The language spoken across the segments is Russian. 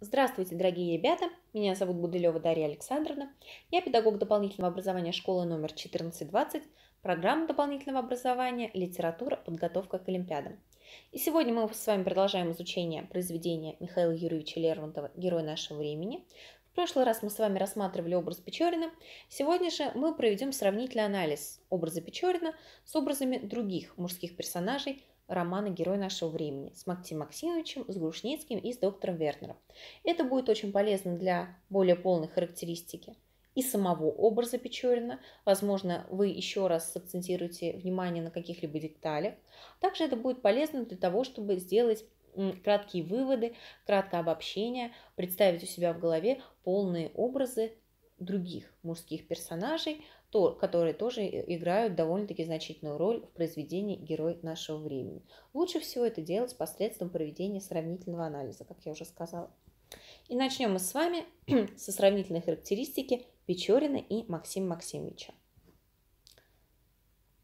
Здравствуйте, дорогие ребята! Меня зовут Будылева Дарья Александровна. Я педагог дополнительного образования школы номер 1420, программа дополнительного образования «Литература. Подготовка к Олимпиадам». И сегодня мы с вами продолжаем изучение произведения Михаила Юрьевича Лермонтова «Герой нашего времени». В прошлый раз мы с вами рассматривали образ Печорина. Сегодня же мы проведем сравнительный анализ образа Печорина с образами других мужских персонажей – романа «Герой нашего времени» с Максимом Максимовичем, с Грушницким и с доктором Вернером. Это будет очень полезно для более полной характеристики и самого образа Печорина. Возможно, вы еще раз акцентируете внимание на каких-либо деталях. Также это будет полезно для того, чтобы сделать краткие выводы, краткое обобщение, представить у себя в голове полные образы других мужских персонажей – то, которые тоже играют довольно-таки значительную роль в произведении герой нашего времени. Лучше всего это делать посредством проведения сравнительного анализа, как я уже сказала. И начнем мы с вами со сравнительной характеристики Печорина и Максима Максимовича.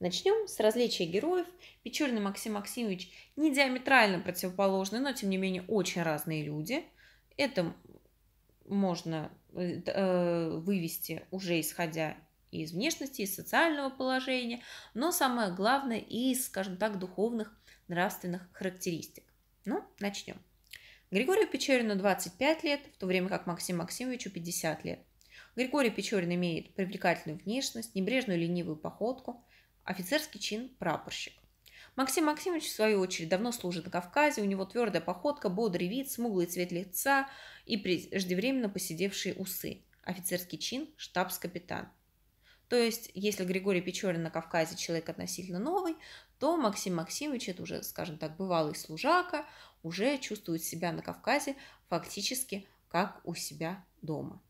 Начнем с различия героев. Печорин и Максим Максимович не диаметрально противоположны, но тем не менее очень разные люди. Это можно э, э, вывести уже исходя и из внешности, и из социального положения, но самое главное и из, скажем так, духовных, нравственных характеристик. Ну, начнем. Григорию Печорину 25 лет, в то время как Максиму Максимовичу 50 лет. Григорий Печорин имеет привлекательную внешность, небрежную ленивую походку, офицерский чин – прапорщик. Максим Максимович, в свою очередь, давно служит на Кавказе, у него твердая походка, бодрый вид, смуглый цвет лица и преждевременно поседевшие усы. Офицерский чин – штабс-капитан. То есть, если Григорий Печорин на Кавказе человек относительно новый, то Максим Максимович, это уже, скажем так, бывалый служака, уже чувствует себя на Кавказе фактически как у себя дома.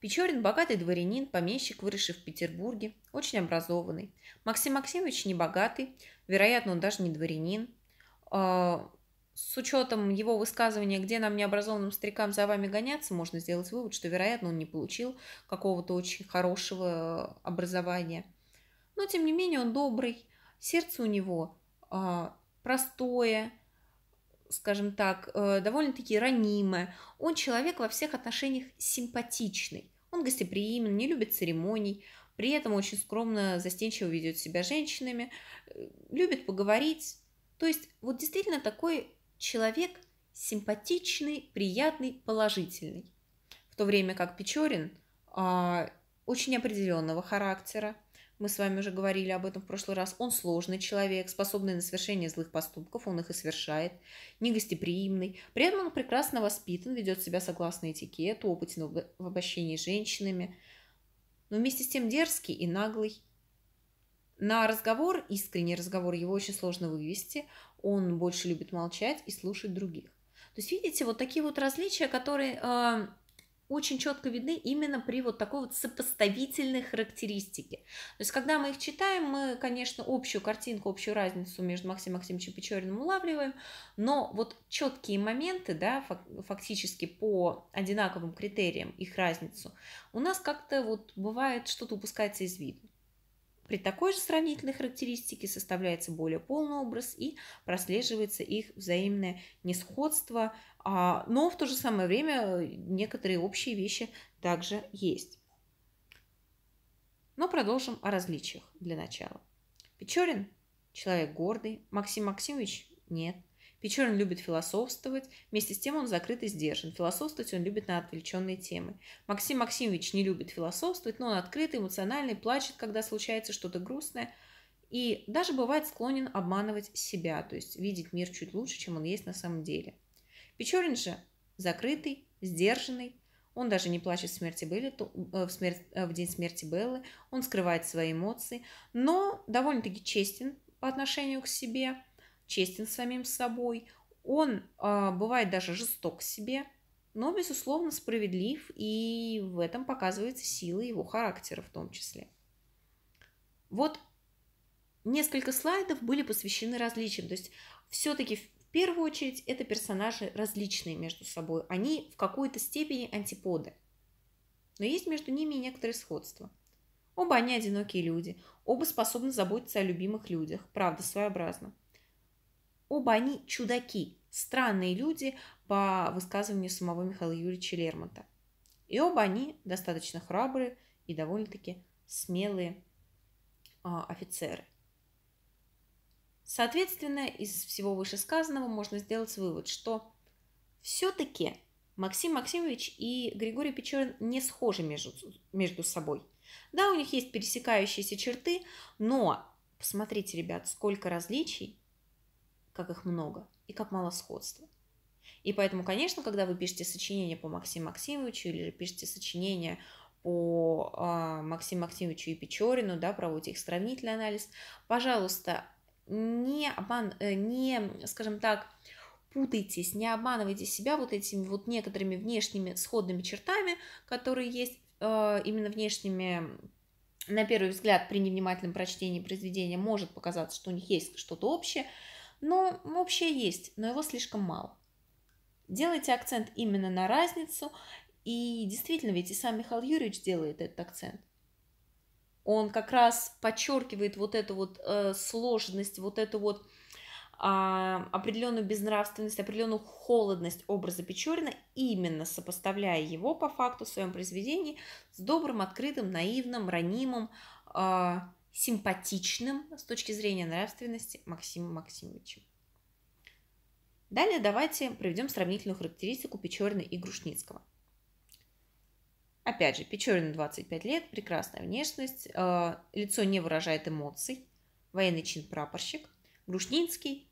Печорин – богатый дворянин, помещик, выросший в Петербурге, очень образованный. Максим Максимович – небогатый, вероятно, он даже не дворянин. А, с учетом его высказывания, где нам необразованным старикам за вами гоняться, можно сделать вывод, что, вероятно, он не получил какого-то очень хорошего э, образования. Но, тем не менее, он добрый, сердце у него а, простое, скажем так, а, довольно-таки ранимое. Он человек во всех отношениях симпатичный. Он гостеприимен, не любит церемоний, при этом очень скромно, застенчиво ведет себя женщинами, э, любит поговорить. То есть вот действительно такой человек симпатичный, приятный, положительный. В то время как Печорин а, очень определенного характера. Мы с вами уже говорили об этом в прошлый раз. Он сложный человек, способный на совершение злых поступков, он их и совершает, негостеприимный. При этом он прекрасно воспитан, ведет себя согласно этикету, опытен в обращении с женщинами, но вместе с тем дерзкий и наглый. На разговор, искренний разговор, его очень сложно вывести он больше любит молчать и слушать других. То есть, видите, вот такие вот различия, которые э, очень четко видны именно при вот такой вот сопоставительной характеристике. То есть, когда мы их читаем, мы, конечно, общую картинку, общую разницу между Максимом Максимовичем Печориным улавливаем, но вот четкие моменты, да, фактически по одинаковым критериям их разницу, у нас как-то вот бывает что-то упускается из виду. При такой же сравнительной характеристике составляется более полный образ и прослеживается их взаимное несходство, а, но в то же самое время э, некоторые общие вещи также есть. Но продолжим о различиях для начала. Печорин – человек гордый, Максим Максимович – нет – Печорин любит философствовать, вместе с тем он закрыт и сдержан. Философствовать он любит на отвлеченные темы. Максим Максимович не любит философствовать, но он открытый, эмоциональный, плачет, когда случается что-то грустное. И даже бывает склонен обманывать себя, то есть видеть мир чуть лучше, чем он есть на самом деле. Печорин же закрытый, сдержанный, он даже не плачет в, смерти Белли, э, в, смерть, э, в день смерти Беллы, он скрывает свои эмоции, но довольно-таки честен по отношению к себе – честен с самим собой, он э, бывает даже жесток к себе, но, безусловно, справедлив, и в этом показывается сила его характера в том числе. Вот несколько слайдов были посвящены различиям, то есть все-таки в первую очередь это персонажи различные между собой, они в какой-то степени антиподы, но есть между ними и некоторые сходства. Оба они одинокие люди, оба способны заботиться о любимых людях, правда, своеобразно – Оба они чудаки, странные люди по высказыванию самого Михаила Юрьевича Лермонта. И оба они достаточно храбрые и довольно-таки смелые а, офицеры. Соответственно, из всего вышесказанного можно сделать вывод, что все-таки Максим Максимович и Григорий Печорин не схожи между, между собой. Да, у них есть пересекающиеся черты, но посмотрите, ребят, сколько различий как их много и как мало сходства. И поэтому, конечно, когда вы пишете сочинение по Максиму Максимовичу или же пишете сочинение по э, Максиму Максимовичу и Печорину, да, проводите их сравнительный анализ, пожалуйста, не, обман, э, не скажем так, путайтесь, не обманывайте себя вот этими вот некоторыми внешними сходными чертами, которые есть э, именно внешними на первый взгляд при невнимательном прочтении произведения может показаться, что у них есть что-то общее, ну, вообще есть, но его слишком мало. Делайте акцент именно на разницу, и действительно, ведь и сам Михаил Юрьевич делает этот акцент. Он как раз подчеркивает вот эту вот э, сложность, вот эту вот э, определенную безнравственность, определенную холодность образа Печорина, именно сопоставляя его по факту в своем произведении с добрым, открытым, наивным, ранимым, э, симпатичным с точки зрения нравственности Максимом Максимовичем. Далее давайте проведем сравнительную характеристику Печорина и Грушницкого. Опять же, Печорину 25 лет, прекрасная внешность, э, лицо не выражает эмоций, военный чин прапорщик, Грушницкий,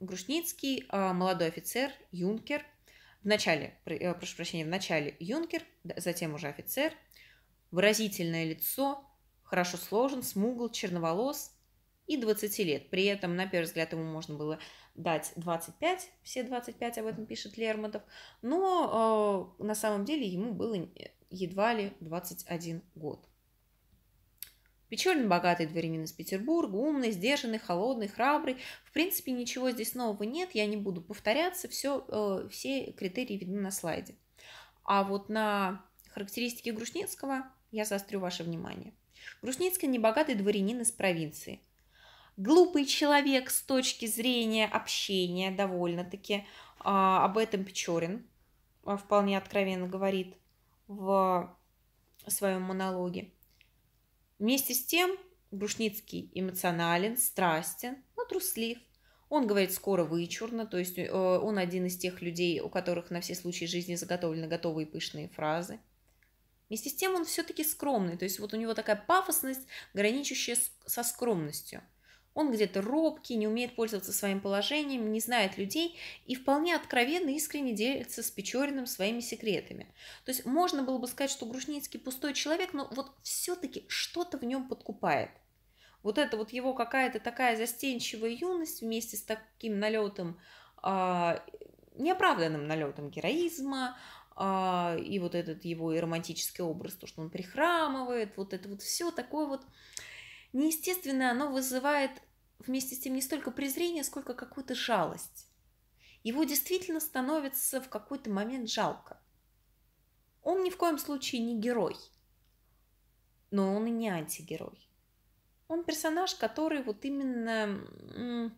Грушницкий э, молодой офицер, юнкер, в начале, э, прошу прощения, в начале юнкер, затем уже офицер, выразительное лицо, хорошо сложен, смугл, черноволос и 20 лет. При этом, на первый взгляд, ему можно было дать 25, все 25 об этом пишет Лермонтов, но э, на самом деле ему было едва ли 21 год. Печорин богатый дворянин из Петербурга, умный, сдержанный, холодный, храбрый. В принципе, ничего здесь нового нет, я не буду повторяться, все, э, все критерии видны на слайде. А вот на Характеристики Грушницкого я заострю ваше внимание. Грушницкий – небогатый дворянин из провинции. Глупый человек с точки зрения общения довольно-таки. А, об этом Печорин а, вполне откровенно говорит в своем монологе. Вместе с тем Грушницкий эмоционален, страстен, но труслив. Он говорит скоро вычурно, то есть э, он один из тех людей, у которых на все случаи жизни заготовлены готовые пышные фразы – Вместе с тем он все-таки скромный, то есть вот у него такая пафосность, граничащая со скромностью. Он где-то робкий, не умеет пользоваться своим положением, не знает людей и вполне откровенно искренне делится с Печориным своими секретами. То есть можно было бы сказать, что Грушницкий пустой человек, но вот все-таки что-то в нем подкупает. Вот это вот его какая-то такая застенчивая юность вместе с таким налетом, а, неоправданным налетом героизма, а, и вот этот его и романтический образ, то, что он прихрамывает, вот это вот все такое вот неестественное оно вызывает вместе с тем не столько презрение, сколько какую-то жалость. Его действительно становится в какой-то момент жалко. Он ни в коем случае не герой, но он и не антигерой. Он персонаж, который вот именно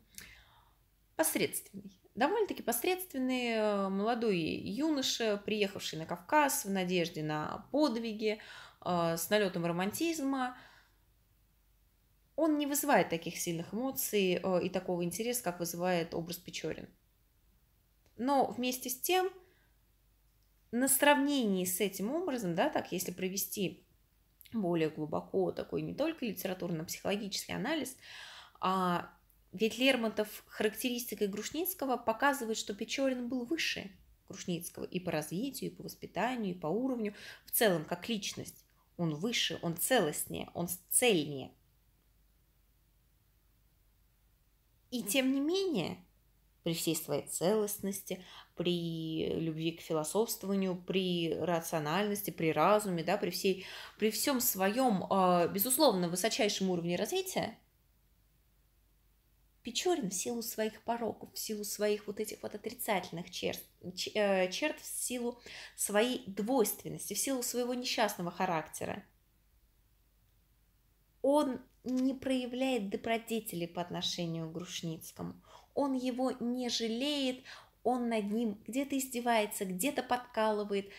посредственный довольно-таки посредственный э, молодой юноша, приехавший на Кавказ в надежде на подвиги, э, с налетом романтизма. Он не вызывает таких сильных эмоций э, и такого интереса, как вызывает образ Печорин. Но вместе с тем, на сравнении с этим образом, да, так, если провести более глубоко такой не только литературно-психологический анализ, а ведь Лермонтов характеристика Грушницкого показывает, что Печорин был выше Грушницкого и по развитию, и по воспитанию, и по уровню, в целом как личность. Он выше, он целостнее, он цельнее. И тем не менее, при всей своей целостности, при любви к философствованию, при рациональности, при разуме, да, при, всей, при всем своем, а, безусловно, высочайшем уровне развития, Печорин в силу своих пороков, в силу своих вот этих вот отрицательных черт, э, черт в силу своей двойственности, в силу своего несчастного характера. Он не проявляет добродетели по отношению к Грушницкому. Он его не жалеет, он над ним где-то издевается, где-то подкалывает.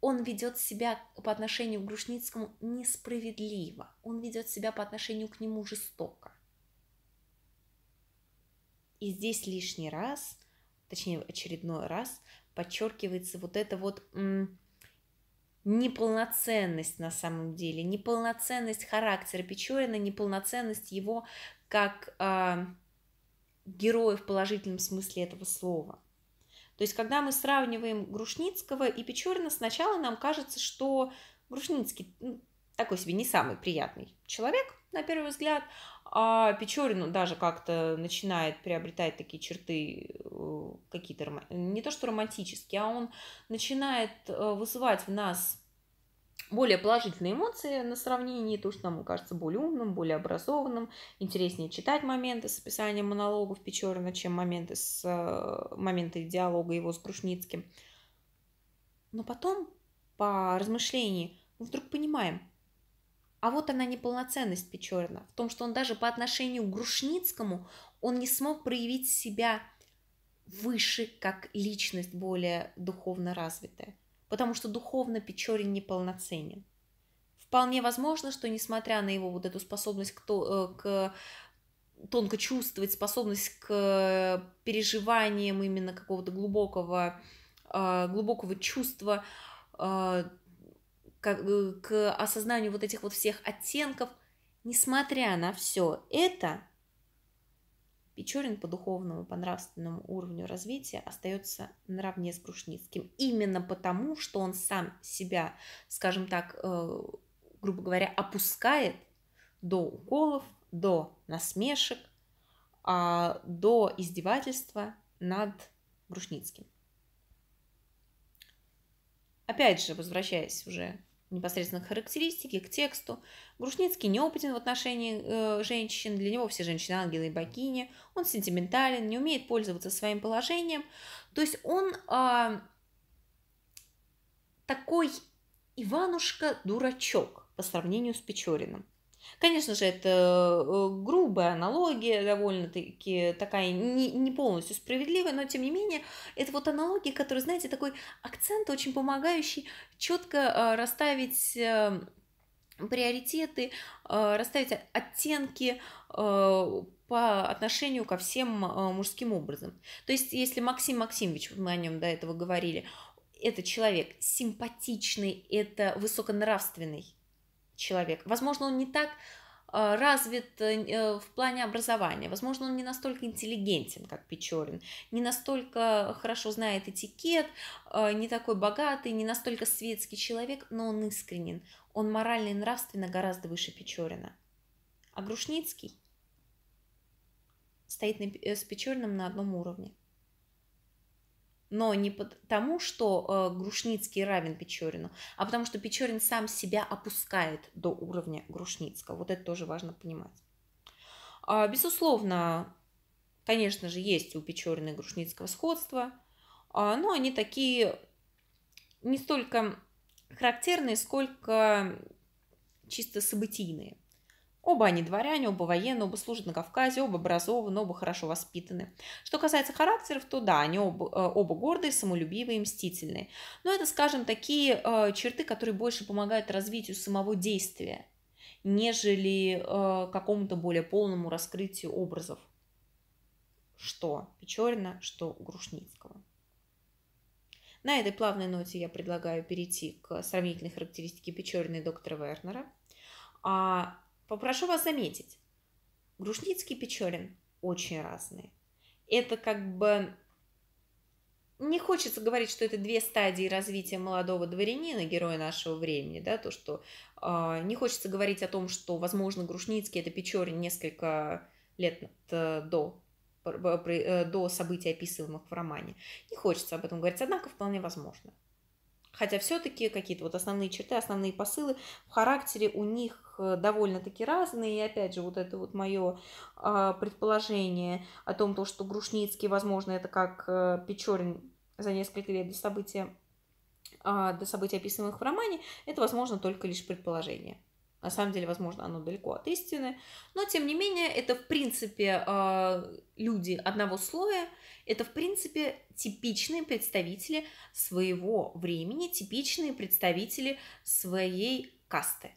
Он ведет себя по отношению к Грушницкому несправедливо. Он ведет себя по отношению к нему жестоко. И здесь лишний раз, точнее очередной раз, подчеркивается вот эта вот неполноценность на самом деле, неполноценность характера Печорина, неполноценность его как э, героя в положительном смысле этого слова. То есть, когда мы сравниваем Грушницкого и Печорина, сначала нам кажется, что Грушницкий ну, такой себе не самый приятный человек, на первый взгляд, а Печорин даже как-то начинает приобретать такие черты э, какие-то, не то что романтические, а он начинает э, вызывать в нас более положительные эмоции на сравнении, то, что нам кажется более умным, более образованным, интереснее читать моменты с описанием монологов Печорина, чем моменты, с, э, моменты диалога его с Крушницким. Но потом, по размышлении, мы вдруг понимаем – а вот она неполноценность Печорина, в том, что он даже по отношению к Грушницкому, он не смог проявить себя выше, как личность более духовно развитая, потому что духовно Печорин неполноценен. Вполне возможно, что несмотря на его вот эту способность к, то, э, к тонко чувствовать, способность к переживаниям именно какого-то глубокого, э, глубокого чувства, э, к, э, к осознанию вот этих вот всех оттенков. Несмотря на все это, Печорин по духовному, по нравственному уровню развития остается наравне с Грушницким Именно потому, что он сам себя, скажем так, э, грубо говоря, опускает до уколов, до насмешек, а, до издевательства над Грушницким. Опять же, возвращаясь уже непосредственно к характеристике, к тексту. Грушницкий неопытен в отношении э, женщин, для него все женщины ангелы и богини, он сентиментален, не умеет пользоваться своим положением. То есть он э, такой Иванушка-дурачок по сравнению с Печориным. Конечно же, это э, грубая аналогия, довольно-таки такая не, не полностью справедливая, но тем не менее, это вот аналогия, которая, знаете, такой акцент очень помогающий четко э, расставить э, приоритеты, расставить оттенки по отношению ко всем мужским образом. То есть, если Максим Максимович, мы о нем до этого говорили, это человек симпатичный, это высоконравственный, человек. Возможно, он не так э, развит э, э, в плане образования. Возможно, он не настолько интеллигентен, как Печорин, не настолько хорошо знает этикет, не такой богатый, не настолько светский человек, но он искренен. Он морально и нравственно гораздо выше Печорина. А Грушницкий стоит с Печориным на одном уровне но не потому, что э, Грушницкий равен Печорину, а потому что Печорин сам себя опускает до уровня Грушницкого. Вот это тоже важно понимать. Э, безусловно, конечно же, есть у Печорина и Грушницкого сходство, э, но они такие не столько характерные, сколько чисто событийные. Оба они дворяне, оба военные, оба служат на Кавказе, оба образованы, оба хорошо воспитаны. Что касается характеров, то да, они оба, э, оба гордые, самолюбивые, мстительные. Но это, скажем, такие э, черты, которые больше помогают развитию самого действия, нежели э, какому-то более полному раскрытию образов. Что Печорина, что Грушницкого. На этой плавной ноте я предлагаю перейти к сравнительной характеристике Печорина и доктора Вернера. А Попрошу вас заметить, Грушницкий и Печорин очень разные. Это как бы... Не хочется говорить, что это две стадии развития молодого дворянина, героя нашего времени, да, то, что э, не хочется говорить о том, что, возможно, Грушницкий это Печорин несколько лет э, до э, э, до событий, описываемых в романе. Не хочется об этом говорить, однако вполне возможно. Хотя все-таки какие-то вот основные черты, основные посылы в характере у них Э, довольно-таки разные. И опять же, вот это вот мое а, предположение о том, то, что Грушницкий, возможно, это как э, Печорин за несколько лет до события, а, до событий, описанных в романе, это, возможно, только лишь предположение. На самом деле, возможно, оно далеко от истины. Но, тем не менее, это, в принципе, а, люди одного слоя. Это, в принципе, типичные представители своего времени, типичные представители своей касты.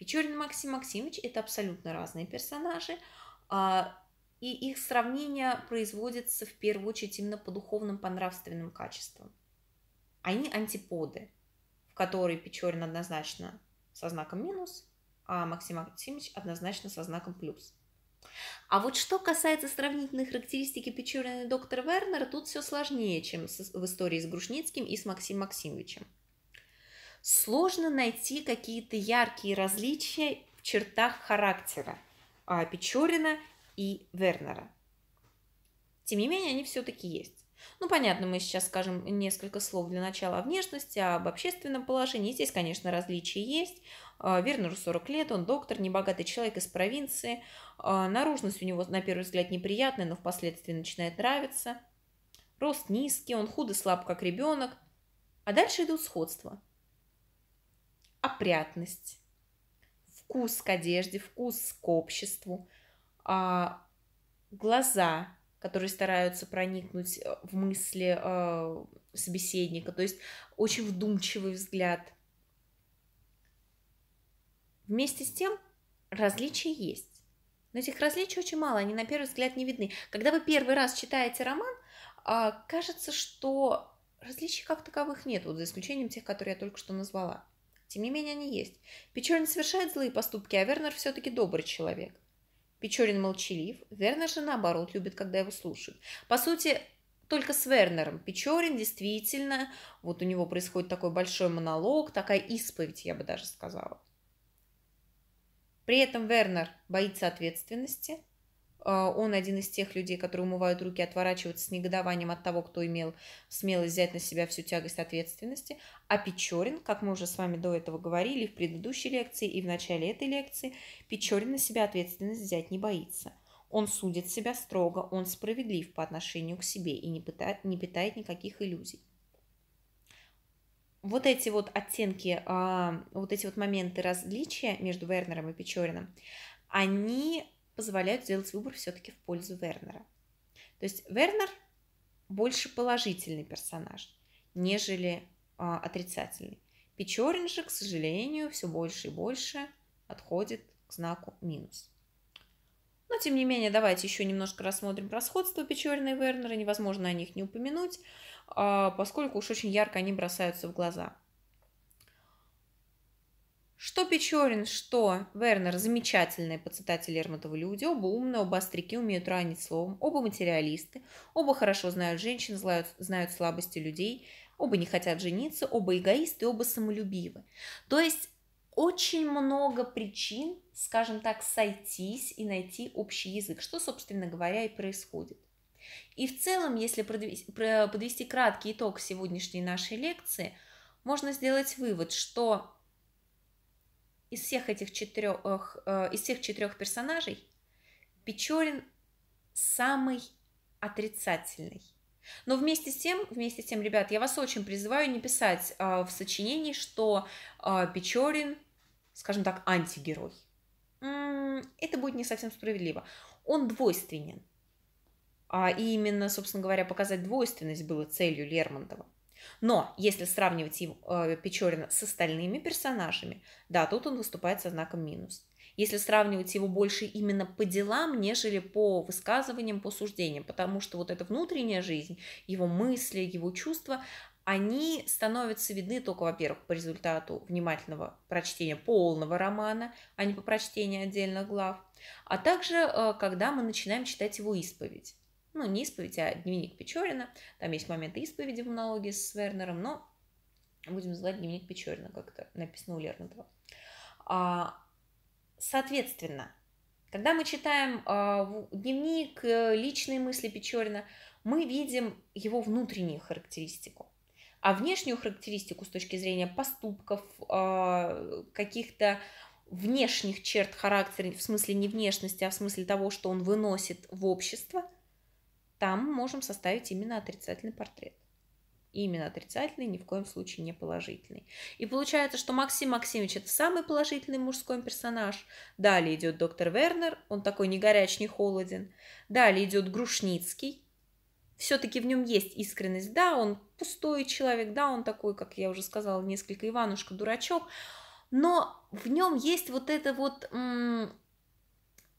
Печорин Максим Максимович – это абсолютно разные персонажи, а, и их сравнение производится в первую очередь именно по духовным, по нравственным качествам. Они антиподы, в которые Печорин однозначно со знаком минус, а Максим Максимович однозначно со знаком плюс. А вот что касается сравнительной характеристики Печорина и доктора Вернера, тут все сложнее, чем в истории с Грушницким и с Максимом Максимовичем – сложно найти какие-то яркие различия в чертах характера а Печорина и Вернера. Тем не менее, они все-таки есть. Ну, понятно, мы сейчас скажем несколько слов для начала о внешности, об общественном положении. Здесь, конечно, различия есть. А, Вернеру 40 лет, он доктор, небогатый человек из провинции. А, наружность у него, на первый взгляд, неприятная, но впоследствии начинает нравиться. Рост низкий, он худо слаб, как ребенок. А дальше идут сходства опрятность, вкус к одежде, вкус к обществу, а, глаза, которые стараются проникнуть э, в мысли а, собеседника, то есть очень вдумчивый взгляд. Вместе с тем различия есть. Но этих различий очень мало, они на первый взгляд не видны. Когда вы первый раз читаете роман, а, кажется, что различий как таковых нет, вот за исключением тех, которые я только что назвала. Тем не менее, они есть. Печорин совершает злые поступки, а Вернер все-таки добрый человек. Печорин молчалив, Вернер же наоборот любит, когда его слушают. По сути, только с Вернером. Печорин действительно, вот у него происходит такой большой монолог, такая исповедь, я бы даже сказала. При этом Вернер боится ответственности, а, он один из тех людей, которые умывают руки, отворачиваются с негодованием от того, кто имел смелость взять на себя всю тягость ответственности. А Печорин, как мы уже с вами до этого говорили в предыдущей лекции и в начале этой лекции, Печорин на себя ответственность взять не боится. Он судит себя строго, он справедлив по отношению к себе и не питает, не питает никаких иллюзий. Вот эти вот оттенки, а, вот эти вот моменты различия между Вернером и Печориным, они позволяют сделать выбор все-таки в пользу Вернера. То есть Вернер больше положительный персонаж, нежели а, отрицательный. Печорин же, к сожалению, все больше и больше отходит к знаку минус. Но, тем не менее, давайте еще немножко рассмотрим про Печорина и Вернера. Невозможно о них не упомянуть, а, поскольку уж очень ярко они бросаются в глаза. Что Печорин, что Вернер замечательные по цитате Лермонтова люди, оба умные, оба остряки, умеют ранить словом, оба материалисты, оба хорошо знают женщин, знают, знают слабости людей, оба не хотят жениться, оба эгоисты, оба самолюбивы. То есть очень много причин, скажем так, сойтись и найти общий язык, что, собственно говоря, и происходит. И в целом, если подвести краткий итог сегодняшней нашей лекции, можно сделать вывод, что из всех этих четырех, э, из всех четырех персонажей Печорин самый отрицательный. Но вместе с тем, вместе с тем, ребят, я вас очень призываю не писать а, в сочинении, что а, Печорин, скажем так, антигерой. это будет не совсем справедливо. Он двойственен. А именно, собственно говоря, показать двойственность было целью Лермонтова. Но если сравнивать его, э, Печорина с остальными персонажами, да, тут он выступает со знаком минус. Если сравнивать его больше именно по делам, нежели по высказываниям, по суждениям, потому что вот эта внутренняя жизнь, его мысли, его чувства, они становятся видны только, во-первых, по результату внимательного прочтения полного романа, а не по прочтению отдельных глав, а также, э, когда мы начинаем читать его исповедь ну, не исповедь, а дневник Печорина. Там есть моменты исповеди в монологе с Вернером, но будем называть дневник Печорина, как это написано у Лернатова. А, соответственно, когда мы читаем а, дневник, э, личные мысли Печорина, мы видим его внутреннюю характеристику. А внешнюю характеристику с точки зрения поступков, а, каких-то внешних черт характера, в смысле не внешности, а в смысле того, что он выносит в общество – там можем составить именно отрицательный портрет. Именно отрицательный, ни в коем случае не положительный. И получается, что Максим Максимович это самый положительный мужской персонаж. Далее идет доктор Вернер, он такой не горяч, не холоден. Далее идет Грушницкий, все-таки в нем есть искренность. Да, он пустой человек, да, он такой, как я уже сказала, несколько Иванушка дурачок, но в нем есть вот это вот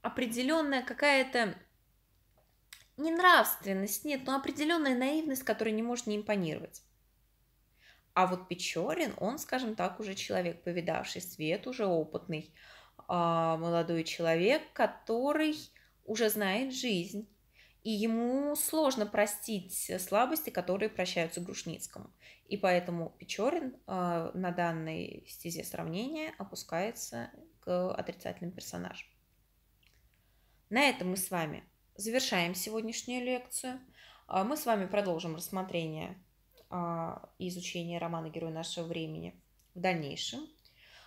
определенная какая-то не нравственность, нет, но определенная наивность, которая не может не импонировать. А вот Печорин, он, скажем так, уже человек, повидавший свет, уже опытный а, молодой человек, который уже знает жизнь. И ему сложно простить слабости, которые прощаются Грушницкому. И поэтому Печорин а, на данной стезе сравнения опускается к отрицательным персонажам. На этом мы с вами завершаем сегодняшнюю лекцию. А, мы с вами продолжим рассмотрение а, и изучение романа «Герой нашего времени» в дальнейшем.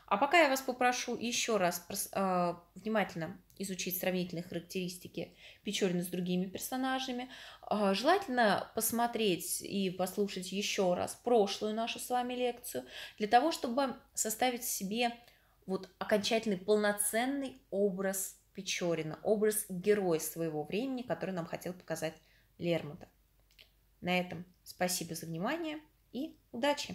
А пока я вас попрошу еще раз а, внимательно изучить сравнительные характеристики Печорина с другими персонажами. Желательно посмотреть и послушать еще раз прошлую нашу с вами лекцию для того, чтобы составить себе вот окончательный полноценный образ Печорина, образ героя своего времени, который нам хотел показать Лермонтов. На этом спасибо за внимание и удачи!